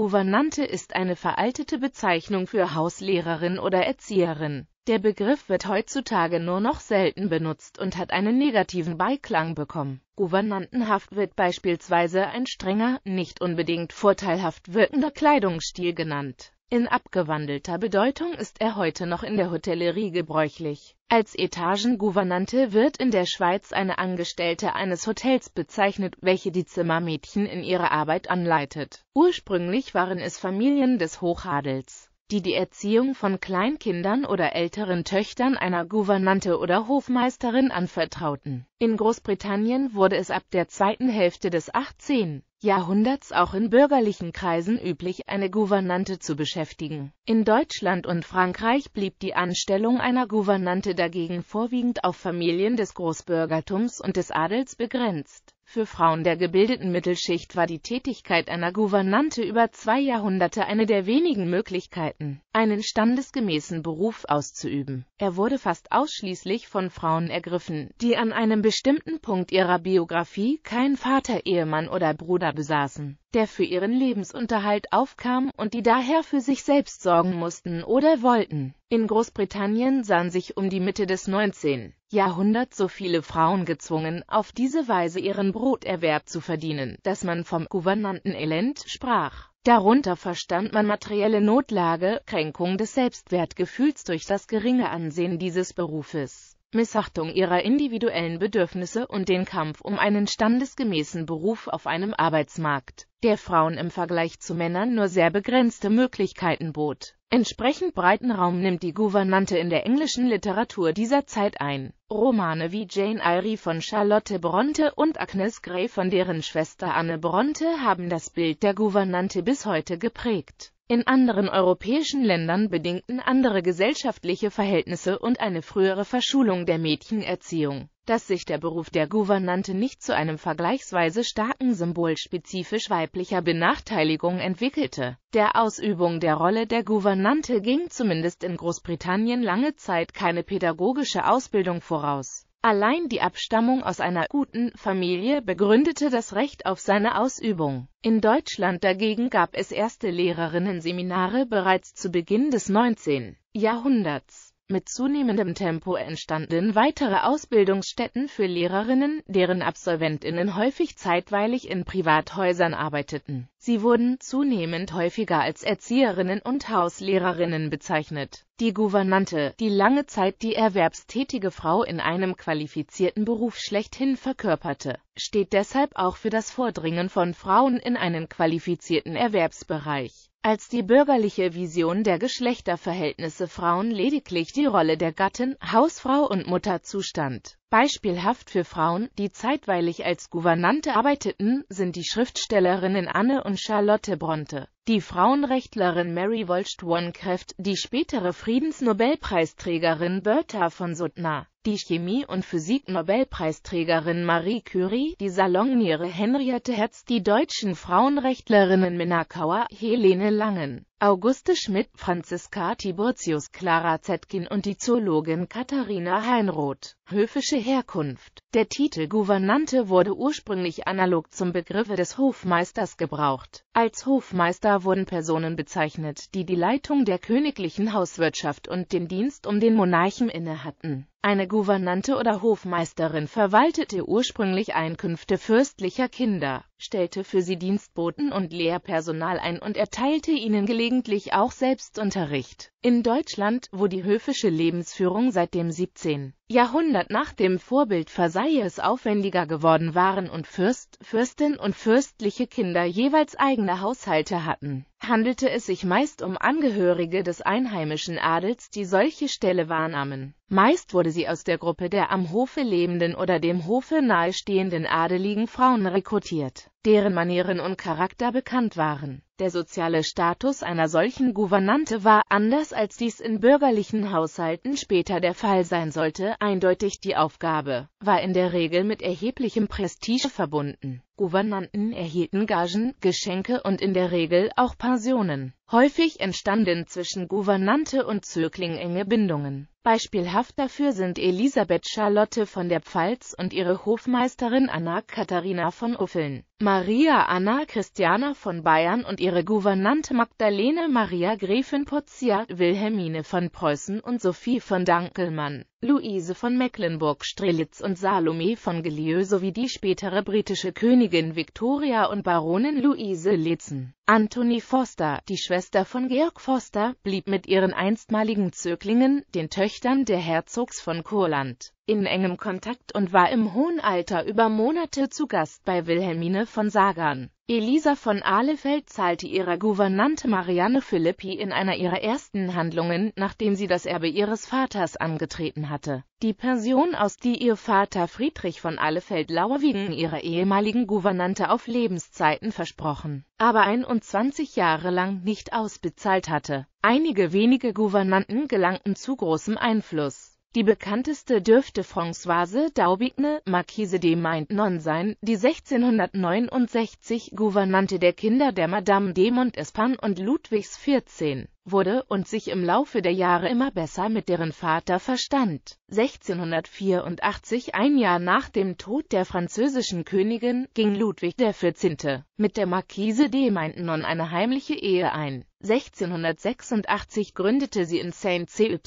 Gouvernante ist eine veraltete Bezeichnung für Hauslehrerin oder Erzieherin. Der Begriff wird heutzutage nur noch selten benutzt und hat einen negativen Beiklang bekommen. Gouvernantenhaft wird beispielsweise ein strenger, nicht unbedingt vorteilhaft wirkender Kleidungsstil genannt in abgewandelter Bedeutung ist er heute noch in der Hotellerie gebräuchlich. Als Etagengouvernante wird in der Schweiz eine Angestellte eines Hotels bezeichnet, welche die Zimmermädchen in ihrer Arbeit anleitet. Ursprünglich waren es Familien des Hochadels die die Erziehung von Kleinkindern oder älteren Töchtern einer Gouvernante oder Hofmeisterin anvertrauten. In Großbritannien wurde es ab der zweiten Hälfte des 18. Jahrhunderts auch in bürgerlichen Kreisen üblich, eine Gouvernante zu beschäftigen. In Deutschland und Frankreich blieb die Anstellung einer Gouvernante dagegen vorwiegend auf Familien des Großbürgertums und des Adels begrenzt. Für Frauen der gebildeten Mittelschicht war die Tätigkeit einer Gouvernante über zwei Jahrhunderte eine der wenigen Möglichkeiten, einen standesgemäßen Beruf auszuüben. Er wurde fast ausschließlich von Frauen ergriffen, die an einem bestimmten Punkt ihrer Biografie keinen Vater, Ehemann oder Bruder besaßen der für ihren Lebensunterhalt aufkam und die daher für sich selbst sorgen mussten oder wollten. In Großbritannien sahen sich um die Mitte des 19. Jahrhunderts so viele Frauen gezwungen, auf diese Weise ihren Broterwerb zu verdienen, dass man vom gouvernanten Elend sprach. Darunter verstand man materielle Notlage, Kränkung des Selbstwertgefühls durch das geringe Ansehen dieses Berufes. Missachtung ihrer individuellen Bedürfnisse und den Kampf um einen standesgemäßen Beruf auf einem Arbeitsmarkt, der Frauen im Vergleich zu Männern nur sehr begrenzte Möglichkeiten bot. Entsprechend breiten Raum nimmt die Gouvernante in der englischen Literatur dieser Zeit ein. Romane wie Jane Eyre von Charlotte Bronte und Agnes Grey von deren Schwester Anne Bronte haben das Bild der Gouvernante bis heute geprägt. In anderen europäischen Ländern bedingten andere gesellschaftliche Verhältnisse und eine frühere Verschulung der Mädchenerziehung, dass sich der Beruf der Gouvernante nicht zu einem vergleichsweise starken Symbol spezifisch weiblicher Benachteiligung entwickelte. Der Ausübung der Rolle der Gouvernante ging zumindest in Großbritannien lange Zeit keine pädagogische Ausbildung voraus Allein die Abstammung aus einer guten Familie begründete das Recht auf seine Ausübung. In Deutschland dagegen gab es erste Lehrerinnen-Seminare bereits zu Beginn des 19. Jahrhunderts mit zunehmendem Tempo entstanden weitere Ausbildungsstätten für Lehrerinnen, deren Absolventinnen häufig zeitweilig in Privathäusern arbeiteten. Sie wurden zunehmend häufiger als Erzieherinnen und Hauslehrerinnen bezeichnet. Die Gouvernante, die lange Zeit die erwerbstätige Frau in einem qualifizierten Beruf schlechthin verkörperte, steht deshalb auch für das Vordringen von Frauen in einen qualifizierten Erwerbsbereich. Als die bürgerliche Vision der Geschlechterverhältnisse Frauen lediglich die Rolle der Gattin, Hausfrau und Mutter zustand. Beispielhaft für Frauen, die zeitweilig als Gouvernante arbeiteten, sind die Schriftstellerinnen Anne und Charlotte Bronte, die Frauenrechtlerin Mary Wollstonecraft, die spätere Friedensnobelpreisträgerin Bertha von Suttner die Chemie- und Physik-Nobelpreisträgerin Marie Curie, die Salonniere Henriette Herz, die deutschen Frauenrechtlerinnen Minna Helene Langen Auguste Schmidt, Franziska Tiburtius, Clara Zetkin und die Zoologin Katharina Heinroth. Höfische Herkunft Der Titel Gouvernante wurde ursprünglich analog zum Begriffe des Hofmeisters gebraucht. Als Hofmeister wurden Personen bezeichnet, die die Leitung der königlichen Hauswirtschaft und den Dienst um den Monarchen inne hatten. Eine Gouvernante oder Hofmeisterin verwaltete ursprünglich Einkünfte fürstlicher Kinder stellte für sie Dienstboten und Lehrpersonal ein und erteilte ihnen gelegentlich auch Selbstunterricht. In Deutschland, wo die höfische Lebensführung seit dem 17. Jahrhundert nach dem Vorbild Versailles aufwendiger geworden waren und Fürst, Fürstin und fürstliche Kinder jeweils eigene Haushalte hatten, handelte es sich meist um Angehörige des einheimischen Adels, die solche Stelle wahrnahmen. Meist wurde sie aus der Gruppe der am Hofe lebenden oder dem Hofe nahestehenden adeligen Frauen rekrutiert, deren Manieren und Charakter bekannt waren. Der soziale Status einer solchen Gouvernante war, anders als dies in bürgerlichen Haushalten später der Fall sein sollte, eindeutig die Aufgabe, war in der Regel mit erheblichem Prestige verbunden Gouvernanten erhielten Gagen, Geschenke und in der Regel auch Pensionen. Häufig entstanden zwischen Gouvernante und Zögling enge Bindungen. Beispielhaft dafür sind Elisabeth Charlotte von der Pfalz und ihre Hofmeisterin Anna Katharina von Uffeln, Maria Anna Christiana von Bayern und ihre Gouvernante Magdalene Maria Gräfin Potzia, Wilhelmine von Preußen und Sophie von Dankelmann. Luise von Mecklenburg-Strelitz und Salome von Gelieux sowie die spätere britische Königin Victoria und Baronin Luise Litzen. Anthony Foster, die Schwester von Georg Foster, blieb mit ihren einstmaligen Zöglingen, den Töchtern der Herzogs von Kurland, in engem Kontakt und war im hohen Alter über Monate zu Gast bei Wilhelmine von Sagan. Elisa von Ahlefeld zahlte ihrer Gouvernante Marianne Philippi in einer ihrer ersten Handlungen, nachdem sie das Erbe ihres Vaters angetreten hatte. Die Pension, aus die ihr Vater Friedrich von ahlefeld Lauerwiegen wegen ihrer ehemaligen Gouvernante auf Lebenszeiten versprochen, aber 21 Jahre lang nicht ausbezahlt hatte. Einige wenige Gouvernanten gelangten zu großem Einfluss. Die bekannteste dürfte Françoise d'Aubigne, Marquise de Maintenon sein, die 1669 Gouvernante der Kinder der Madame de Montespan und Ludwigs XIV wurde und sich im Laufe der Jahre immer besser mit deren Vater verstand. 1684, ein Jahr nach dem Tod der französischen Königin, ging Ludwig XIV. mit der Marquise de Maintenon eine heimliche Ehe ein. 1686 gründete sie in St. Cyr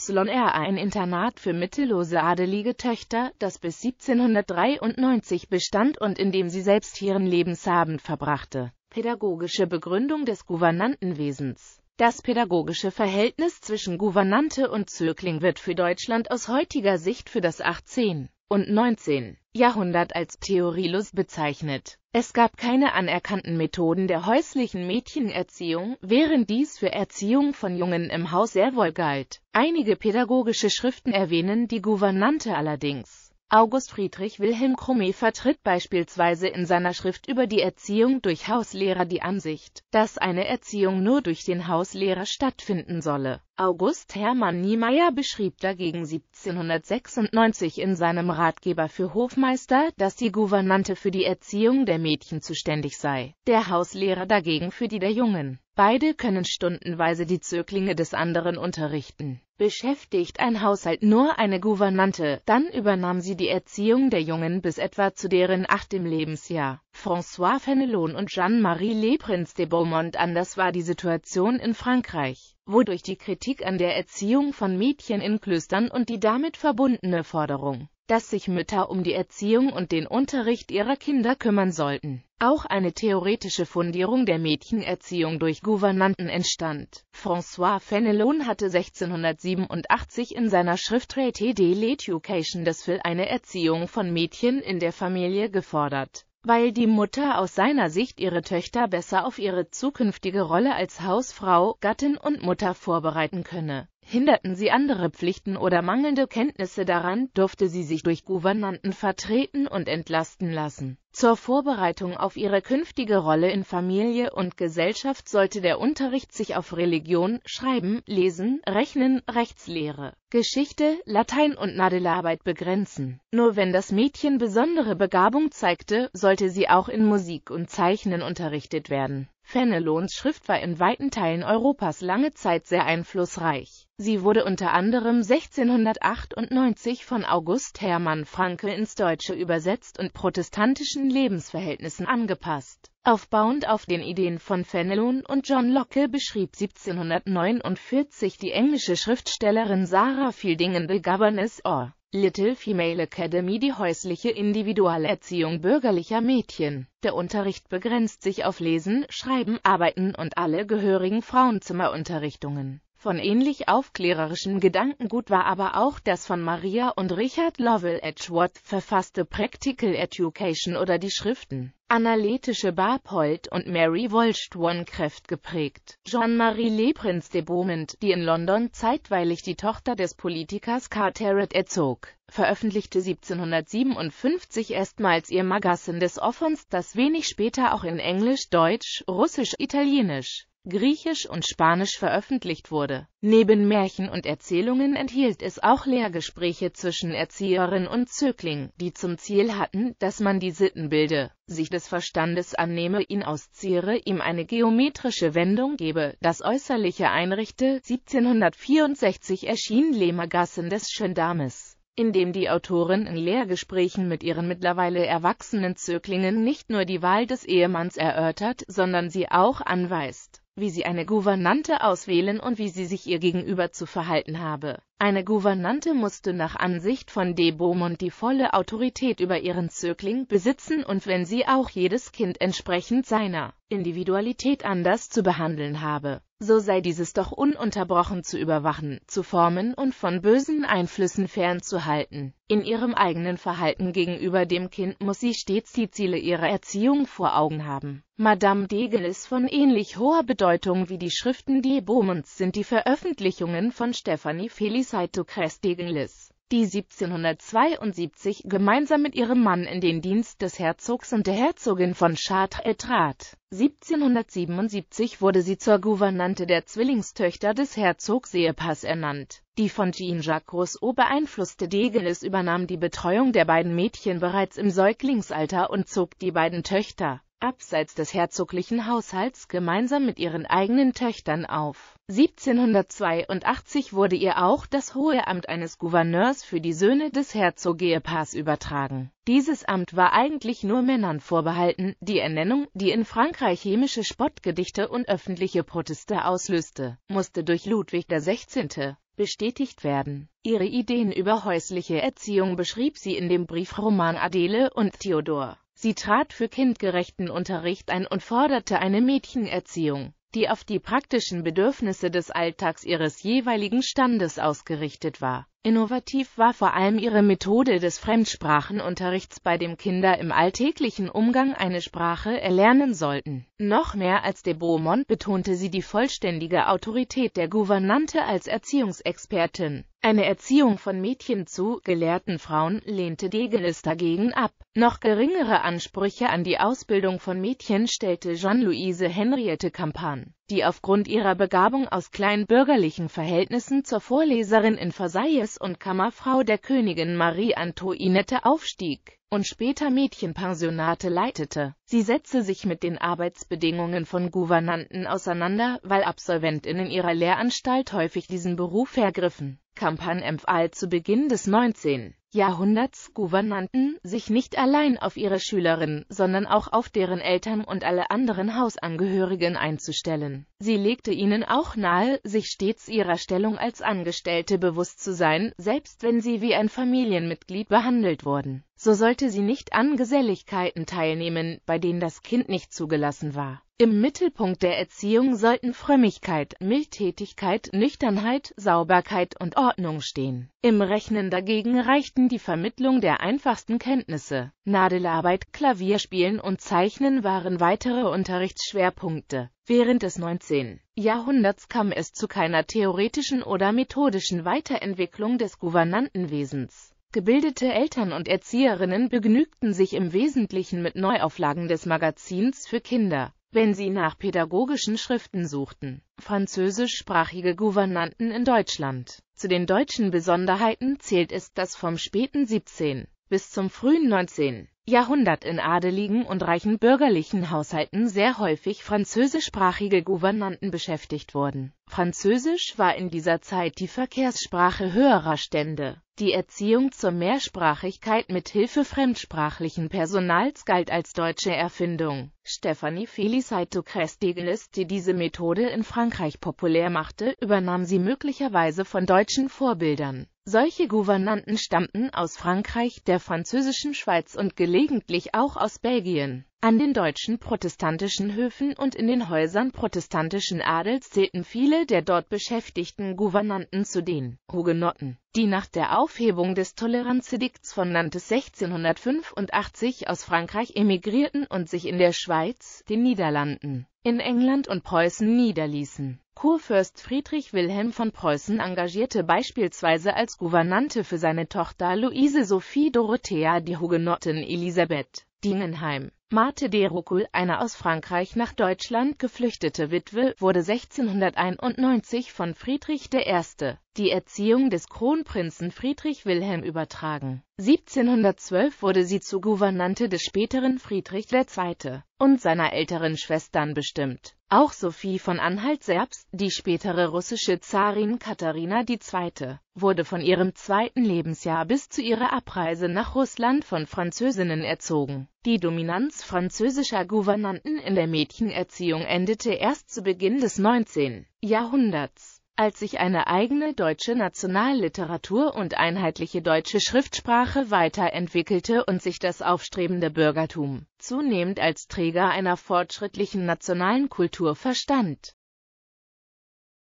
ein Internat für mittellose adelige Töchter, das bis 1793 bestand und in dem sie selbst ihren Lebensabend verbrachte. Pädagogische Begründung des Gouvernantenwesens das pädagogische Verhältnis zwischen Gouvernante und Zögling wird für Deutschland aus heutiger Sicht für das 18. und 19. Jahrhundert als Theorilus bezeichnet. Es gab keine anerkannten Methoden der häuslichen Mädchenerziehung, während dies für Erziehung von Jungen im Haus sehr wohl galt. Einige pädagogische Schriften erwähnen die Gouvernante allerdings. August Friedrich Wilhelm Krumme vertritt beispielsweise in seiner Schrift über die Erziehung durch Hauslehrer die Ansicht, dass eine Erziehung nur durch den Hauslehrer stattfinden solle. August Hermann Niemeyer beschrieb dagegen 1796 in seinem Ratgeber für Hofmeister, dass die Gouvernante für die Erziehung der Mädchen zuständig sei, der Hauslehrer dagegen für die der Jungen Beide können stundenweise die Zöglinge des anderen unterrichten. Beschäftigt ein Haushalt nur eine Gouvernante, dann übernahm sie die Erziehung der Jungen bis etwa zu deren achtem Lebensjahr. François Fenelon und Jeanne-Marie Le Prince de Beaumont anders war die Situation in Frankreich, wodurch die Kritik an der Erziehung von Mädchen in Klöstern und die damit verbundene Forderung dass sich Mütter um die Erziehung und den Unterricht ihrer Kinder kümmern sollten. Auch eine theoretische Fundierung der Mädchenerziehung durch Gouvernanten entstand. François Fenelon hatte 1687 in seiner Schrift Traité de l'Education des Phil eine Erziehung von Mädchen in der Familie gefordert weil die Mutter aus seiner Sicht ihre Töchter besser auf ihre zukünftige Rolle als Hausfrau, Gattin und Mutter vorbereiten könne. Hinderten sie andere Pflichten oder mangelnde Kenntnisse daran, durfte sie sich durch Gouvernanten vertreten und entlasten lassen. Zur Vorbereitung auf ihre künftige Rolle in Familie und Gesellschaft sollte der Unterricht sich auf Religion, Schreiben, Lesen, Rechnen, Rechtslehre, Geschichte, Latein und Nadelarbeit begrenzen. Nur wenn das Mädchen besondere Begabung zeigte, sollte sie auch in Musik und Zeichnen unterrichtet werden. Fenelons Schrift war in weiten Teilen Europas lange Zeit sehr einflussreich. Sie wurde unter anderem 1698 von August Hermann Franke ins Deutsche übersetzt und protestantischen Lebensverhältnissen angepasst. Aufbauend auf den Ideen von Fenelon und John Locke beschrieb 1749 die englische Schriftstellerin Sarah Fielding in The Governess Orr Little Female Academy die häusliche Individualerziehung bürgerlicher Mädchen. Der Unterricht begrenzt sich auf Lesen, Schreiben, Arbeiten und alle gehörigen Frauenzimmerunterrichtungen von ähnlich aufklärerischem Gedankengut war aber auch das von Maria und Richard Lovell Edgeworth verfasste Practical Education oder die Schriften Analytische Barpold und Mary Wollstonecraft geprägt. Jean-Marie Leprinz de Beaumont, die in London zeitweilig die Tochter des Politikers Carteret erzog, veröffentlichte 1757 erstmals ihr Magasin des Offens, das wenig später auch in Englisch, Deutsch, Russisch, Italienisch, Griechisch und Spanisch veröffentlicht wurde. Neben Märchen und Erzählungen enthielt es auch Lehrgespräche zwischen Erzieherin und Zögling, die zum Ziel hatten, dass man die Sitten bilde, sich des Verstandes annehme, ihn ausziere, ihm eine geometrische Wendung gebe, das Äußerliche einrichte. 1764 erschien Lehmergassen des Schöndames in dem die Autorin in Lehrgesprächen mit ihren mittlerweile erwachsenen Zöglingen nicht nur die Wahl des Ehemanns erörtert, sondern sie auch anweist wie sie eine Gouvernante auswählen und wie sie sich ihr gegenüber zu verhalten habe. Eine Gouvernante musste nach Ansicht von de Beaumont die volle Autorität über ihren Zögling besitzen und wenn sie auch jedes Kind entsprechend seiner Individualität anders zu behandeln habe so sei dieses doch ununterbrochen zu überwachen, zu formen und von bösen Einflüssen fernzuhalten. In ihrem eigenen Verhalten gegenüber dem Kind muss sie stets die Ziele ihrer Erziehung vor Augen haben. Madame Degel ist von ähnlich hoher Bedeutung wie die Schriften die Beaumonts sind die Veröffentlichungen von Stephanie Felicite Ducrest Degelis die 1772 gemeinsam mit ihrem Mann in den Dienst des Herzogs und der Herzogin von Chartres trat. 1777 wurde sie zur Gouvernante der Zwillingstöchter des Herzogs Ehepaars ernannt. Die von Jean-Jacques Rousseau beeinflusste Degelis übernahm die Betreuung der beiden Mädchen bereits im Säuglingsalter und zog die beiden Töchter abseits des herzoglichen Haushalts gemeinsam mit ihren eigenen Töchtern auf. 1782 wurde ihr auch das hohe Amt eines Gouverneurs für die Söhne des Herzogepaars übertragen. Dieses Amt war eigentlich nur Männern vorbehalten, die Ernennung, die in Frankreich chemische Spottgedichte und öffentliche Proteste auslöste, musste durch Ludwig XVI bestätigt werden. Ihre Ideen über häusliche Erziehung beschrieb sie in dem Briefroman Adele und Theodor. Sie trat für kindgerechten Unterricht ein und forderte eine Mädchenerziehung, die auf die praktischen Bedürfnisse des Alltags ihres jeweiligen Standes ausgerichtet war. Innovativ war vor allem ihre Methode des Fremdsprachenunterrichts, bei dem Kinder im alltäglichen Umgang eine Sprache erlernen sollten. Noch mehr als de Beaumont betonte sie die vollständige Autorität der Gouvernante als Erziehungsexpertin eine Erziehung von Mädchen zu gelehrten Frauen lehnte Degelis dagegen ab. Noch geringere Ansprüche an die Ausbildung von Mädchen stellte Jean-Louise Henriette Campan, die aufgrund ihrer Begabung aus kleinbürgerlichen Verhältnissen zur Vorleserin in Versailles und Kammerfrau der Königin Marie Antoinette aufstieg und später Mädchenpensionate leitete. Sie setzte sich mit den Arbeitsbedingungen von Gouvernanten auseinander, weil Absolventinnen ihrer Lehranstalt häufig diesen Beruf ergriffen. Kampan empfahl zu Beginn des 19. Jahrhunderts Gouvernanten, sich nicht allein auf ihre Schülerinnen, sondern auch auf deren Eltern und alle anderen Hausangehörigen einzustellen. Sie legte ihnen auch nahe, sich stets ihrer Stellung als Angestellte bewusst zu sein, selbst wenn sie wie ein Familienmitglied behandelt wurden so sollte sie nicht an Geselligkeiten teilnehmen, bei denen das Kind nicht zugelassen war. Im Mittelpunkt der Erziehung sollten Frömmigkeit, Mildtätigkeit, Nüchternheit, Sauberkeit und Ordnung stehen. Im Rechnen dagegen reichten die Vermittlung der einfachsten Kenntnisse. Nadelarbeit, Klavierspielen und Zeichnen waren weitere Unterrichtsschwerpunkte. Während des 19. Jahrhunderts kam es zu keiner theoretischen oder methodischen Weiterentwicklung des Gouvernantenwesens. Gebildete Eltern und Erzieherinnen begnügten sich im Wesentlichen mit Neuauflagen des Magazins für Kinder, wenn sie nach pädagogischen Schriften suchten. Französischsprachige Gouvernanten in Deutschland Zu den deutschen Besonderheiten zählt es, das vom späten 17. bis zum frühen 19. Jahrhundert in adeligen und reichen bürgerlichen Haushalten sehr häufig französischsprachige Gouvernanten beschäftigt wurden. Französisch war in dieser Zeit die Verkehrssprache höherer Stände. Die Erziehung zur Mehrsprachigkeit mit Hilfe fremdsprachlichen Personals galt als deutsche Erfindung. Stephanie Felicito Crestigeles, die diese Methode in Frankreich populär machte, übernahm sie möglicherweise von deutschen Vorbildern. Solche Gouvernanten stammten aus Frankreich, der französischen Schweiz und gelegentlich auch aus Belgien. An den deutschen protestantischen Höfen und in den Häusern protestantischen Adels zählten viele der dort beschäftigten Gouvernanten zu den Hugenotten, die nach der Aufhebung des Toleranzedikts von Nantes 1685 aus Frankreich emigrierten und sich in der Schweiz, den Niederlanden in England und Preußen niederließen. Kurfürst Friedrich Wilhelm von Preußen engagierte beispielsweise als Gouvernante für seine Tochter Luise Sophie Dorothea die Hugenottin Elisabeth Dingenheim Marthe Derucul, eine aus Frankreich nach Deutschland geflüchtete Witwe, wurde 1691 von Friedrich I. die Erziehung des Kronprinzen Friedrich Wilhelm übertragen. 1712 wurde sie zur Gouvernante des späteren Friedrich II. und seiner älteren Schwestern bestimmt auch Sophie von Anhalt-Serbst, die spätere russische Zarin Katharina II., wurde von ihrem zweiten Lebensjahr bis zu ihrer Abreise nach Russland von Französinnen erzogen. Die Dominanz französischer Gouvernanten in der Mädchenerziehung endete erst zu Beginn des 19. Jahrhunderts. Als sich eine eigene deutsche Nationalliteratur und einheitliche deutsche Schriftsprache weiterentwickelte und sich das aufstrebende Bürgertum zunehmend als Träger einer fortschrittlichen nationalen Kultur verstand